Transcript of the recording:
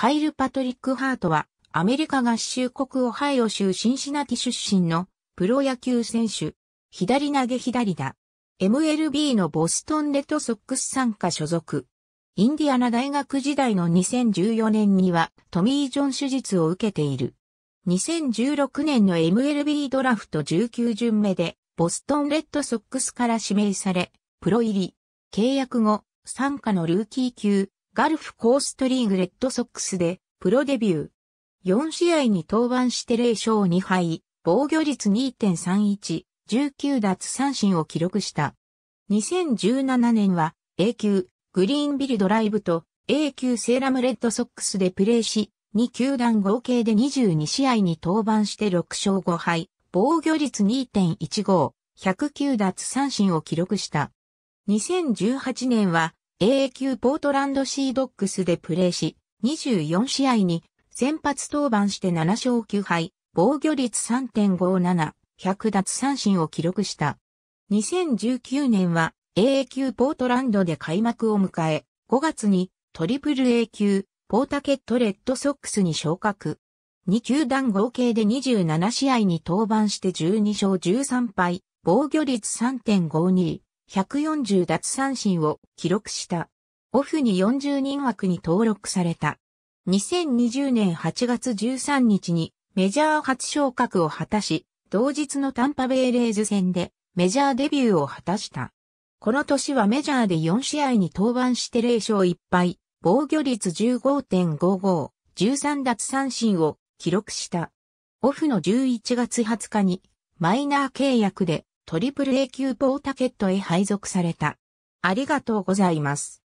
カイル・パトリック・ハートは、アメリカ合衆国オハイオ州シンシナティ出身のプロ野球選手、左投げ左打、MLB のボストンレッドソックス参加所属。インディアナ大学時代の2014年にはトミー・ジョン手術を受けている。2016年の MLB ドラフト19巡目でボストンレッドソックスから指名され、プロ入り、契約後、参加のルーキー級ガルフコーストリーグレッドソックスでプロデビュー。4試合に登板して0勝2敗、防御率2.31、19奪三振を記録した。2017年は A 級グリーンビルドライブと A 級セーラムレッドソックスでプレーし、2球団合計で22試合に登板して6勝5敗、防御率2.15、109奪三振を記録した。2018年は AA 級ポートランドシードックスでプレーし、24試合に先発登板して7勝9敗、防御率3.57、100奪三振を記録した。2019年は AA 級ポートランドで開幕を迎え、5月にトリプル A 級ポータケットレッドソックスに昇格。2球団合計で27試合に登板して12勝13敗、防御率3.52、140奪三振を記録した。オフに40人枠に登録された。2020年8月13日にメジャー初昇格を果たし、同日のタンパベイレーズ戦でメジャーデビューを果たした。この年はメジャーで4試合に登板して0勝1敗、防御率15.55、13奪三振を記録した。オフの11月20日にマイナー契約でトリプル a 級ポータケットへ配属された。ありがとうございます。